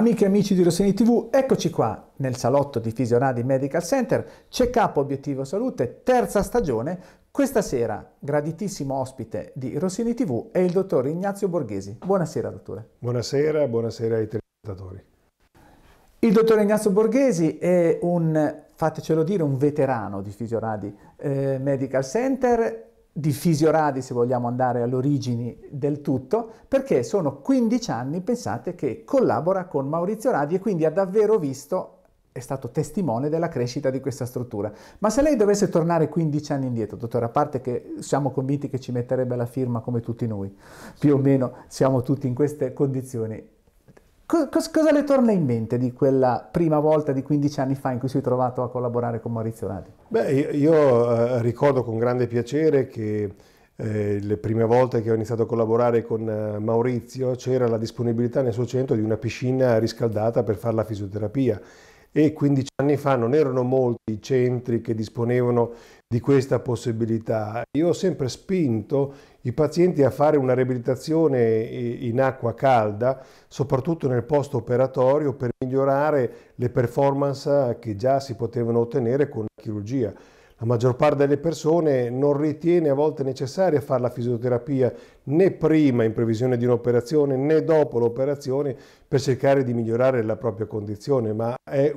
Amiche e amici di Rossini TV, eccoci qua nel salotto di Fisionadi Medical Center, check-up obiettivo salute, terza stagione. Questa sera, graditissimo ospite di Rossini TV è il dottor Ignazio Borghesi. Buonasera, dottore. Buonasera, buonasera ai telespettatori. Il dottor Ignazio Borghesi è un, fatecelo dire, un veterano di Fisionadi eh, Medical Center di Fisioradi, se vogliamo andare all'origine del tutto, perché sono 15 anni, pensate, che collabora con Maurizio Radi e quindi ha davvero visto, è stato testimone della crescita di questa struttura. Ma se lei dovesse tornare 15 anni indietro, dottore, a parte che siamo convinti che ci metterebbe la firma come tutti noi, più o meno siamo tutti in queste condizioni, cosa le torna in mente di quella prima volta di 15 anni fa in cui si è trovato a collaborare con Maurizio Radi? Beh, io eh, ricordo con grande piacere che eh, le prime volte che ho iniziato a collaborare con eh, Maurizio c'era la disponibilità nel suo centro di una piscina riscaldata per fare la fisioterapia e 15 anni fa non erano molti i centri che disponevano di questa possibilità. Io ho sempre spinto i pazienti a fare una riabilitazione in acqua calda, soprattutto nel post operatorio, per migliorare le performance che già si potevano ottenere con la chirurgia. La maggior parte delle persone non ritiene a volte necessaria fare la fisioterapia né prima in previsione di un'operazione né dopo l'operazione per cercare di migliorare la propria condizione, ma è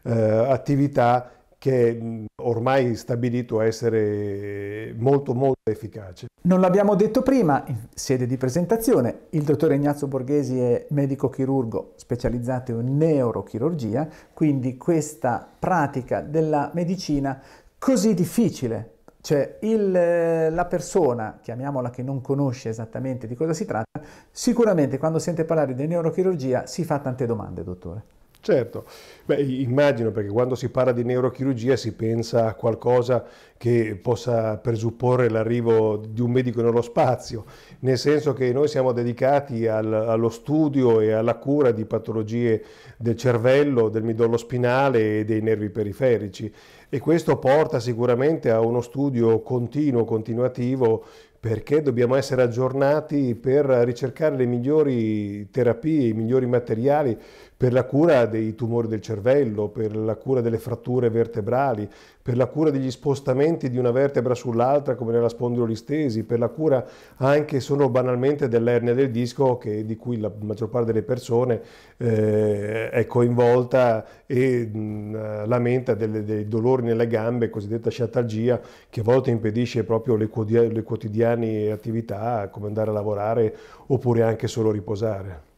un'attività eh, che ormai stabilito essere molto molto efficace. Non l'abbiamo detto prima, in sede di presentazione, il dottor Ignazio Borghesi è medico chirurgo specializzato in neurochirurgia, quindi questa pratica della medicina così difficile cioè il, la persona, chiamiamola che non conosce esattamente di cosa si tratta, sicuramente quando sente parlare di neurochirurgia si fa tante domande, dottore. Certo, Beh, immagino perché quando si parla di neurochirurgia si pensa a qualcosa che possa presupporre l'arrivo di un medico nello spazio, nel senso che noi siamo dedicati al, allo studio e alla cura di patologie del cervello, del midollo spinale e dei nervi periferici e questo porta sicuramente a uno studio continuo, continuativo perché dobbiamo essere aggiornati per ricercare le migliori terapie, i migliori materiali per la cura dei tumori del cervello, per la cura delle fratture vertebrali, per la cura degli spostamenti di una vertebra sull'altra come nella spondilolistesi, per la cura anche solo banalmente dell'ernia del disco che, di cui la maggior parte delle persone eh, è coinvolta e mh, lamenta delle, dei dolori nelle gambe, cosiddetta sciatalgia, che a volte impedisce proprio le, le quotidiane attività come andare a lavorare oppure anche solo riposare.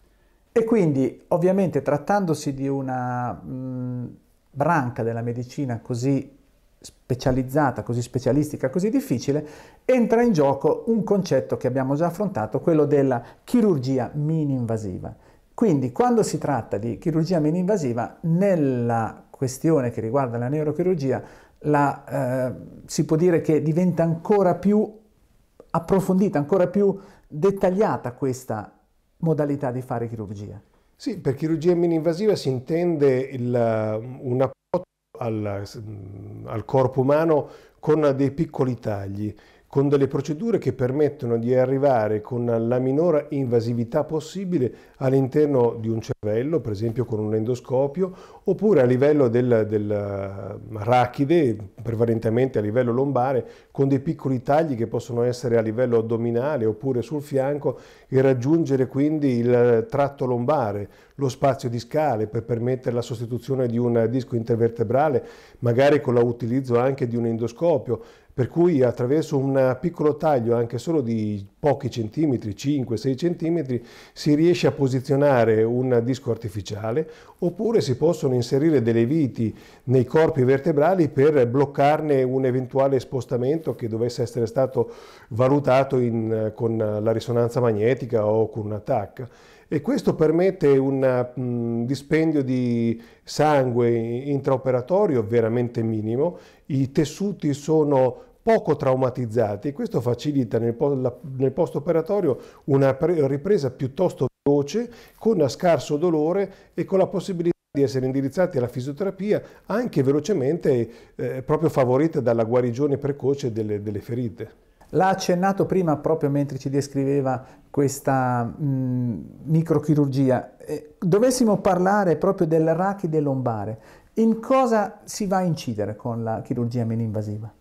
E quindi ovviamente trattandosi di una mh, branca della medicina così specializzata, così specialistica, così difficile, entra in gioco un concetto che abbiamo già affrontato, quello della chirurgia mini-invasiva. Quindi quando si tratta di chirurgia mini-invasiva, nella questione che riguarda la neurochirurgia, la, eh, si può dire che diventa ancora più approfondita, ancora più dettagliata questa modalità di fare chirurgia. Sì, per chirurgia mini-invasiva si intende il, um, un approccio al, mm, al corpo umano con dei piccoli tagli con delle procedure che permettono di arrivare con la minore invasività possibile all'interno di un cervello, per esempio con un endoscopio, oppure a livello del, del eh, rachide, prevalentemente a livello lombare, con dei piccoli tagli che possono essere a livello addominale oppure sul fianco e raggiungere quindi il tratto lombare, lo spazio discale per permettere la sostituzione di un disco intervertebrale, magari con l'utilizzo anche di un endoscopio per cui attraverso un piccolo taglio anche solo di pochi centimetri, 5-6 centimetri, si riesce a posizionare un disco artificiale oppure si possono inserire delle viti nei corpi vertebrali per bloccarne un eventuale spostamento che dovesse essere stato valutato in, con la risonanza magnetica o con un attacco. e questo permette un mm, dispendio di sangue intraoperatorio veramente minimo, i tessuti sono poco traumatizzati e questo facilita nel, nel post-operatorio una ripresa piuttosto veloce, con scarso dolore e con la possibilità di essere indirizzati alla fisioterapia anche velocemente, eh, proprio favorita dalla guarigione precoce delle, delle ferite. L'ha accennato prima proprio mentre ci descriveva questa mh, mm, microchirurgia. Eh, dovessimo parlare proprio dell'arachide lombare, in cosa si va a incidere con la chirurgia meno invasiva?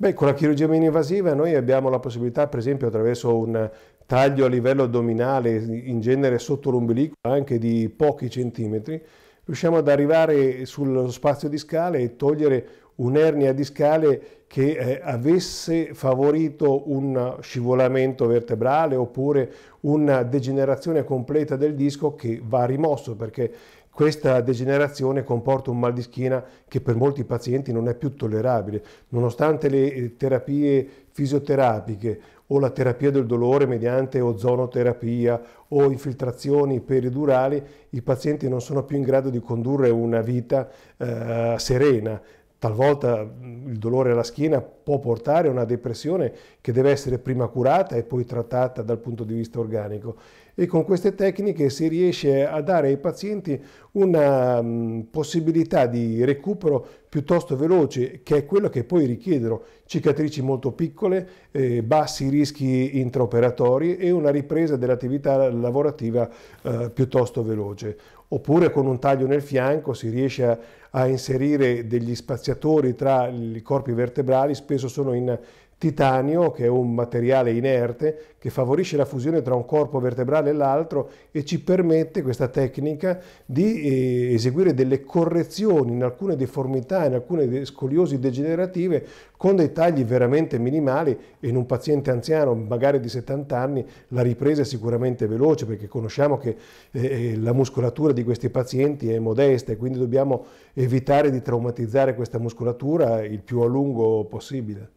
Beh, con la chirurgia mini-invasiva noi abbiamo la possibilità, per esempio, attraverso un taglio a livello addominale, in genere sotto l'ombelico, anche di pochi centimetri, riusciamo ad arrivare sullo spazio discale e togliere un'ernia discale che eh, avesse favorito un scivolamento vertebrale oppure una degenerazione completa del disco che va rimosso perché questa degenerazione comporta un mal di schiena che per molti pazienti non è più tollerabile. Nonostante le eh, terapie fisioterapiche o la terapia del dolore mediante ozonoterapia o infiltrazioni peridurali, i pazienti non sono più in grado di condurre una vita eh, serena, Talvolta mm, il dolore alla schiena può portare a una depressione che deve essere prima curata e poi trattata dal punto di vista organico e con queste tecniche si riesce a dare ai pazienti una mm, possibilità di recupero piuttosto veloce, che è quello che poi richiedono cicatrici molto piccole, eh, bassi rischi intraoperatori e una ripresa dell'attività lavorativa eh, piuttosto veloce. Oppure con un taglio nel fianco si riesce a, a inserire degli spaziatori tra i corpi vertebrali, spesso sono in titanio, che è un materiale inerte, che favorisce la fusione tra un corpo vertebrale e l'altro e ci permette questa tecnica di eh, eseguire delle correzioni in alcune deformità, in alcune scoliosi degenerative con dei tagli veramente minimali e in un paziente anziano, magari di 70 anni, la ripresa è sicuramente veloce perché conosciamo che eh, eh, la muscolatura di questi pazienti è modesta e quindi dobbiamo evitare di traumatizzare questa muscolatura il più a lungo possibile.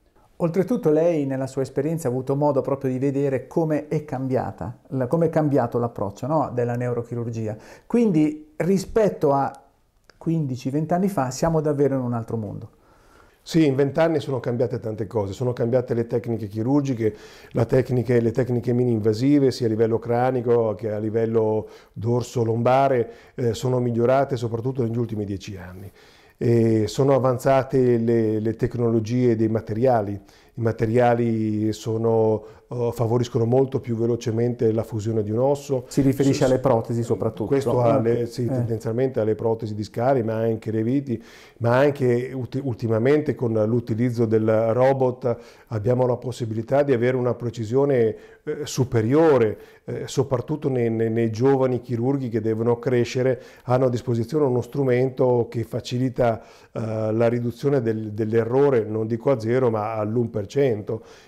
Oltretutto lei nella sua esperienza ha avuto modo proprio di vedere come è cambiata, come è cambiato l'approccio no, della neurochirurgia. Quindi rispetto a 15-20 anni fa siamo davvero in un altro mondo. Sì, in vent'anni sono cambiate tante cose, sono cambiate le tecniche chirurgiche, tecnica, le tecniche mini-invasive sia a livello cranico che a livello dorso-lombare eh, sono migliorate soprattutto negli ultimi dieci anni sono avanzate le, le tecnologie dei materiali, i materiali sono, uh, favoriscono molto più velocemente la fusione di un osso. Si riferisce S- alle protesi soprattutto. Questo eh. alle, sì, eh. tendenzialmente alle protesi discari, ma anche le viti, ma anche ut- ultimamente con l'utilizzo del robot abbiamo la possibilità di avere una precisione eh, superiore, eh, soprattutto nei, nei, nei giovani chirurghi che devono crescere, hanno a disposizione uno strumento che facilita eh, la riduzione del, dell'errore, non dico a zero, ma all'1%.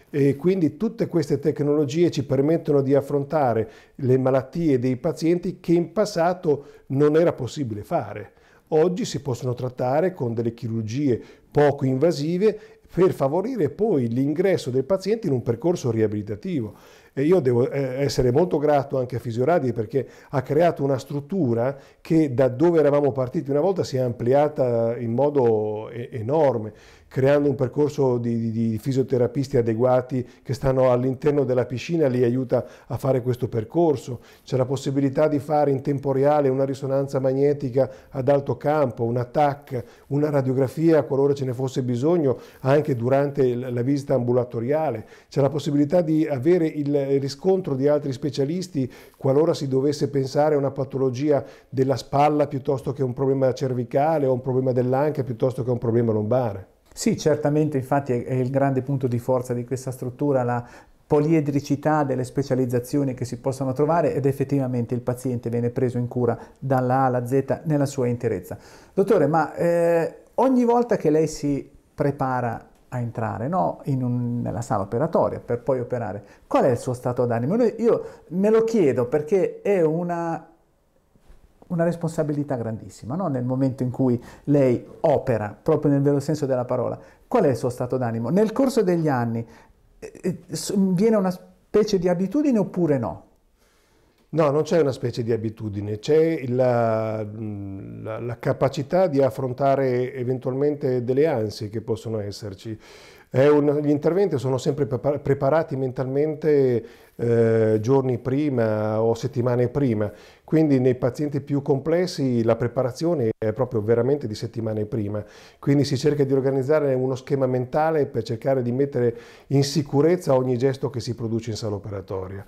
E quindi tutte queste tecnologie ci permettono di affrontare le malattie dei pazienti che in passato non era possibile fare. Oggi si possono trattare con delle chirurgie poco invasive per favorire poi l'ingresso del paziente in un percorso riabilitativo. E io devo eh, essere molto grato anche a Fisioradi perché ha creato una struttura che da dove eravamo partiti una volta si è ampliata in modo enorme creando un percorso di, di, di, fisioterapisti adeguati che stanno all'interno della piscina, li aiuta a fare questo percorso. C'è la possibilità di fare in tempo reale una risonanza magnetica ad alto campo, un TAC, una radiografia qualora ce ne fosse bisogno anche durante la visita ambulatoriale. C'è la possibilità di avere il, riscontro di altri specialisti qualora si dovesse pensare a una patologia della spalla piuttosto che un problema cervicale o un problema dell'anca piuttosto che un problema lombare? Sì, certamente, infatti è il grande punto di forza di questa struttura, la poliedricità delle specializzazioni che si possono trovare ed effettivamente il paziente viene preso in cura dalla A alla Z nella sua interezza. Dottore, ma eh, ogni volta che lei si prepara a entrare no? un, nella sala operatoria per poi operare. Qual è il suo stato d'animo? Io me lo chiedo perché è una, una responsabilità grandissima no? nel momento in cui lei opera, proprio nel vero senso della parola. Qual è il suo stato d'animo? Nel corso degli anni eh, eh, viene una specie di abitudine oppure no? No, non c'è una specie di abitudine, c'è la, mm, la, la, capacità di affrontare eventualmente delle ansie che possono esserci. Un, gli interventi sono sempre preparati mentalmente eh, giorni prima o settimane prima, quindi nei pazienti più complessi la preparazione è proprio veramente di settimane prima, quindi si cerca di organizzare uno schema mentale per cercare di mettere in sicurezza ogni gesto che si produce in sala operatoria.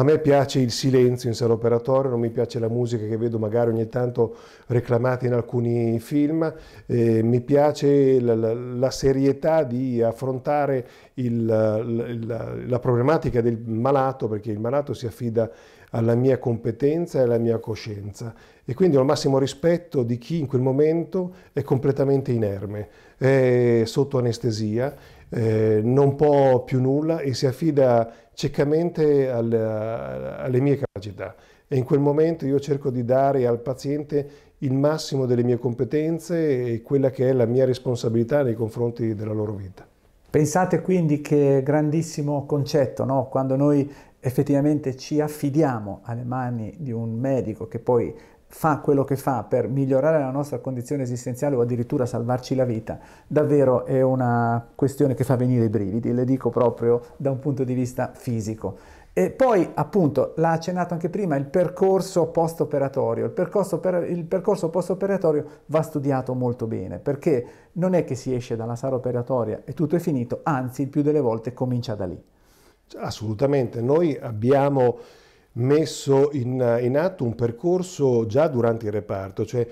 A me piace il silenzio in sala operatoria, non mi piace la musica che vedo magari ogni tanto reclamata in alcuni film, eh, mi piace la, la, la, serietà di affrontare il, la, la problematica del malato, perché il malato si affida alla mia competenza e alla mia coscienza e quindi ho il massimo rispetto di chi in quel momento è completamente inerme, è sotto anestesia eh, non può più nulla e si affida ciecamente al, alle mie capacità. E in quel momento io cerco di dare al paziente il massimo delle mie competenze e quella che è la mia responsabilità nei confronti della loro vita. Pensate quindi che grandissimo concetto, no? quando noi effettivamente ci affidiamo alle mani di un medico che poi fa quello che fa per migliorare la nostra condizione esistenziale o addirittura salvarci la vita, davvero è una questione che fa venire i brividi, le dico proprio da un punto di vista fisico. E poi, appunto, l'ha accennato anche prima, il percorso post-operatorio. Il percorso, per, il percorso post-operatorio va studiato molto bene, perché non è che si esce dalla sala operatoria e tutto è finito, anzi, il più delle volte comincia da lì. Assolutamente, noi abbiamo messo in, in, atto un percorso già durante il reparto, cioè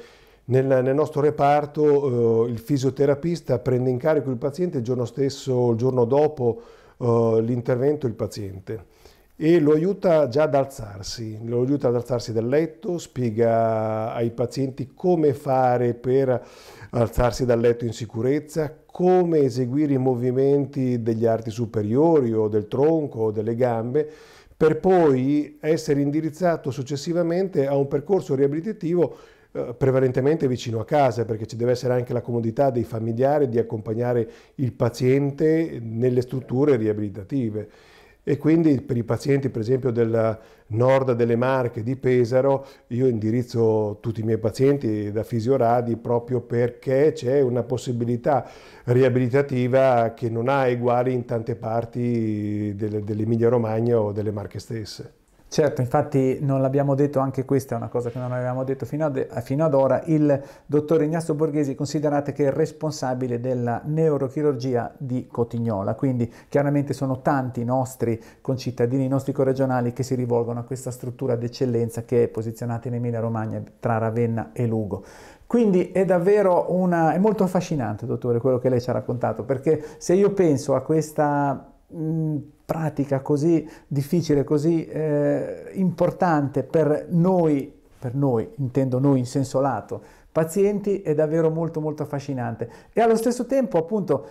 nel, nel nostro reparto eh, il fisioterapista prende in carico il paziente il giorno stesso, il giorno dopo eh, l'intervento il paziente e lo aiuta già ad alzarsi, lo aiuta ad alzarsi dal letto, spiega ai pazienti come fare per alzarsi dal letto in sicurezza, come eseguire i movimenti degli arti superiori o del tronco o delle gambe per poi essere indirizzato successivamente a un percorso riabilitativo eh, prevalentemente vicino a casa, perché ci deve essere anche la comodità dei familiari di accompagnare il paziente nelle strutture riabilitative e quindi per i pazienti per esempio del nord delle Marche, di Pesaro, io indirizzo tutti i miei pazienti da Fisioradi proprio perché c'è una possibilità riabilitativa che non ha eguali in tante parti dell'Emilia Romagna o delle Marche stesse. Certo, infatti non l'abbiamo detto, anche questa è una cosa che non avevamo detto fino, de- fino ad ora, il dottor Ignazio Borghesi considerate che è responsabile della neurochirurgia di Cotignola, quindi chiaramente sono tanti i nostri concittadini, i nostri corregionali che si rivolgono a questa struttura d'eccellenza che è posizionata in Emilia Romagna tra Ravenna e Lugo. Quindi è davvero una... è molto affascinante, dottore, quello che lei ci ha raccontato, perché se io penso a questa pratica così difficile, così eh, importante per noi, per noi, intendo noi in senso lato, pazienti, è davvero molto molto affascinante. E allo stesso tempo, appunto,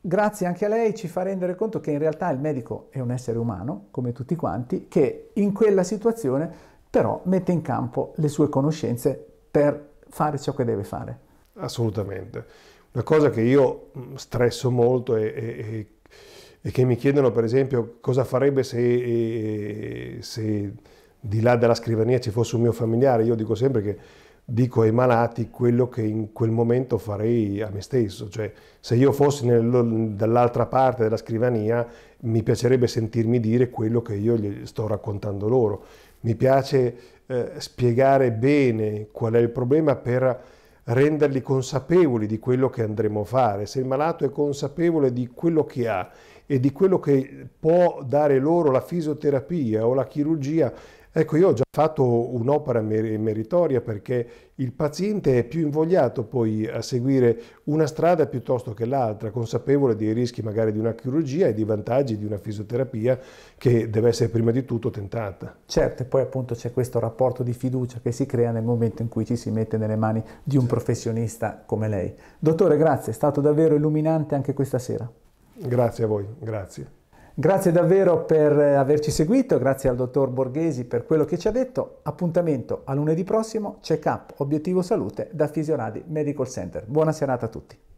grazie anche a lei ci fa rendere conto che in realtà il medico è un essere umano, come tutti quanti, che in quella situazione però mette in campo le sue conoscenze per fare ciò che deve fare. Assolutamente. Una cosa che io stresso molto e, e che mi chiedono per esempio cosa farebbe se, eh, se di là dalla scrivania ci fosse un mio familiare, io dico sempre che dico ai malati quello che in quel momento farei a me stesso, cioè se io fossi dall'altra parte della scrivania mi piacerebbe sentirmi dire quello che io sto raccontando loro, mi piace eh, spiegare bene qual è il problema per renderli consapevoli di quello che andremo a fare, se il malato è consapevole di quello che ha e di quello che può dare loro la fisioterapia o la chirurgia. Ecco, io ho già fatto un'opera meritoria perché il paziente è più invogliato poi a seguire una strada piuttosto che l'altra, consapevole dei rischi magari di una chirurgia e dei vantaggi di una fisioterapia che deve essere prima di tutto tentata. Certo, e poi appunto c'è questo rapporto di fiducia che si crea nel momento in cui ci si mette nelle mani di un certo. professionista come lei. Dottore, grazie, è stato davvero illuminante anche questa sera. Grazie a voi, grazie. Grazie davvero per eh, averci seguito, grazie al dottor Borghesi per quello che ci ha detto. Appuntamento a lunedì prossimo, check up, obiettivo salute da Fisioradi Medical Center. Buona serata a tutti.